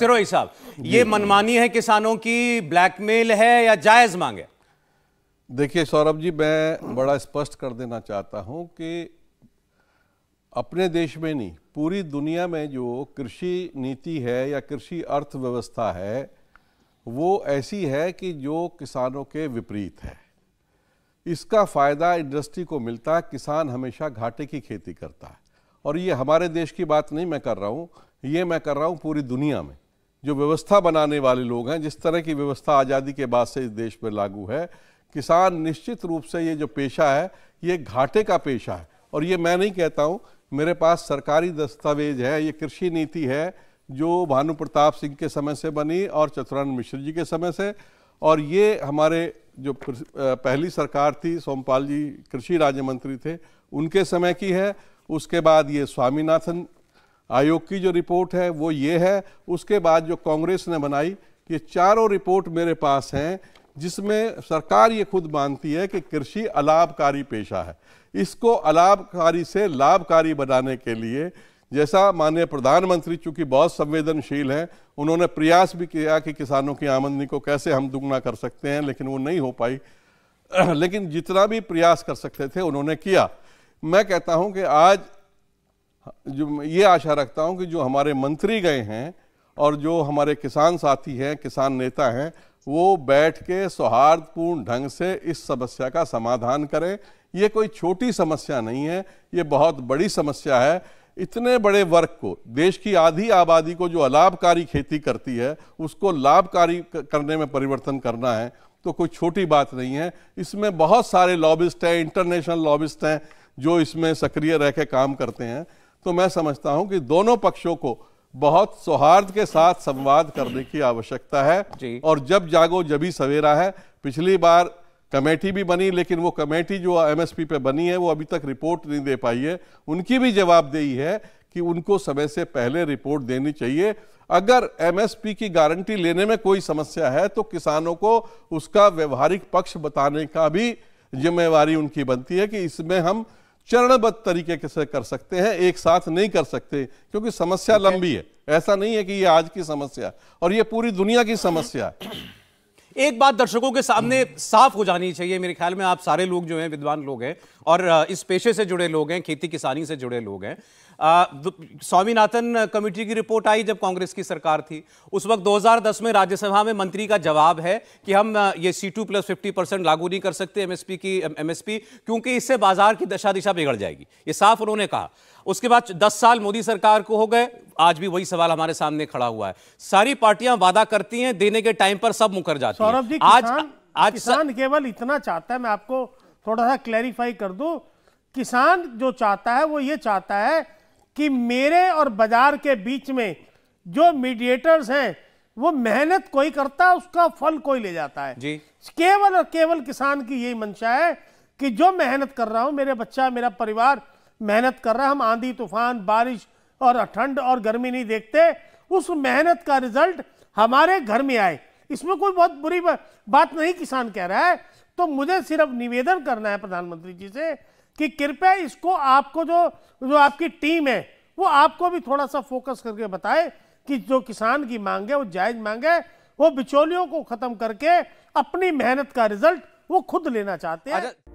सिरोही साहब ये मनमानी है किसानों की ब्लैकमेल है या जायज मांग है देखिए सौरभ जी मैं बड़ा स्पष्ट कर देना चाहता हूं कि अपने देश में नहीं पूरी दुनिया में जो कृषि नीति है या कृषि अर्थव्यवस्था है वो ऐसी है कि जो किसानों के विपरीत है इसका फ़ायदा इंडस्ट्री को मिलता है किसान हमेशा घाटे की खेती करता है और ये हमारे देश की बात नहीं मैं कर रहा हूँ ये मैं कर रहा हूँ पूरी दुनिया में जो व्यवस्था बनाने वाले लोग हैं जिस तरह की व्यवस्था आज़ादी के बाद से इस देश में लागू है किसान निश्चित रूप से ये जो पेशा है ये घाटे का पेशा है और ये मैं नहीं कहता हूँ मेरे पास सरकारी दस्तावेज है ये कृषि नीति है जो भानु प्रताप सिंह के समय से बनी और चतुरानंद मिश्र जी के समय से और ये हमारे जो पहली सरकार थी सोमपाल जी कृषि राज्य मंत्री थे उनके समय की है उसके बाद ये स्वामीनाथन आयोग की जो रिपोर्ट है वो ये है उसके बाद जो कांग्रेस ने बनाई ये चारों रिपोर्ट मेरे पास हैं जिसमें सरकार ये खुद मानती है कि कृषि अलाभकारी पेशा है इसको अलाभकारी से लाभकारी बनाने के लिए जैसा माननीय प्रधानमंत्री चूंकि बहुत संवेदनशील हैं उन्होंने प्रयास भी किया कि किसानों की आमदनी को कैसे हम दुगना कर सकते हैं लेकिन वो नहीं हो पाई लेकिन जितना भी प्रयास कर सकते थे उन्होंने किया मैं कहता हूं कि आज जो ये आशा रखता हूँ कि जो हमारे मंत्री गए हैं और जो हमारे किसान साथी हैं किसान नेता हैं वो बैठ के सौहार्दपूर्ण ढंग से इस समस्या का समाधान करें ये कोई छोटी समस्या नहीं है ये बहुत बड़ी समस्या है इतने बड़े वर्ग को देश की आधी आबादी को जो अलाभकारी खेती करती है उसको लाभकारी करने में परिवर्तन करना है तो कोई छोटी बात नहीं है इसमें बहुत सारे लॉबिस्ट हैं इंटरनेशनल लॉबिस्ट हैं जो इसमें सक्रिय रह के काम करते हैं तो मैं समझता हूं कि दोनों पक्षों को बहुत सौहार्द के साथ संवाद करने की आवश्यकता है और जब जागो जब सवेरा है पिछली बार कमेटी भी बनी लेकिन वो कमेटी जो एमएसपी पे बनी है वो अभी तक रिपोर्ट नहीं दे पाई है उनकी भी जवाबदेही है कि उनको समय से पहले रिपोर्ट देनी चाहिए अगर एमएसपी की गारंटी लेने में कोई समस्या है तो किसानों को उसका व्यवहारिक पक्ष बताने का भी जिम्मेवारी उनकी बनती है कि इसमें हम चरणबद्ध तरीके से कर सकते हैं एक साथ नहीं कर सकते क्योंकि समस्या लंबी है ऐसा नहीं है कि ये आज की समस्या और ये पूरी दुनिया की समस्या है एक बात दर्शकों के सामने साफ हो जानी चाहिए मेरे ख्याल में आप सारे लोग जो हैं विद्वान लोग हैं और इस पेशे से जुड़े लोग हैं खेती किसानी से जुड़े लोग हैं स्वामीनाथन कमेटी की रिपोर्ट आई जब कांग्रेस की सरकार थी उस वक्त 2010 में राज्यसभा में मंत्री का जवाब है कि हम ये C two plus fifty percent लागू नहीं कर सकते एमएसपी की एमएसपी क्योंकि इससे बाजार की दशा दिशा बिगड़ जाएगी ये साफ उन्होंने कहा उसके बाद दस साल मोदी सरकार को हो गए आज भी वही सवाल हमारे सामने खड़ा हुआ है सारी पार्टियां वादा करती हैं देने के टाइम पर सब मुकर जाती हैं आज आज किसान केवल इतना चाहता है मैं आपको थोड़ा सा क्लैरिफाई कर दूं किसान जो चाहता है वो ये चाहता है कि मेरे और बाजार के बीच में जो मीडिएटर्स हैं वो मेहनत कोई करता है उसका फल कोई ले जाता है जी केवल और केवल किसान की यही मंशा है कि जो मेहनत कर रहा हूं मेरे बच्चा मेरा परिवार मेहनत कर रहा है हम आंधी तूफान बारिश और ठंड और गर्मी नहीं देखते उस मेहनत का रिजल्ट हमारे घर में आए इसमें कोई बहुत बुरी बात नहीं किसान कह रहा है तो मुझे सिर्फ निवेदन करना है प्रधानमंत्री जी से कि कृपया इसको आपको जो जो आपकी टीम है वो आपको भी थोड़ा सा फोकस करके बताए कि जो किसान की मांग है वो जायज मांग है वो बिचौलियों को खत्म करके अपनी मेहनत का रिजल्ट वो खुद लेना चाहते हैं अच्छा,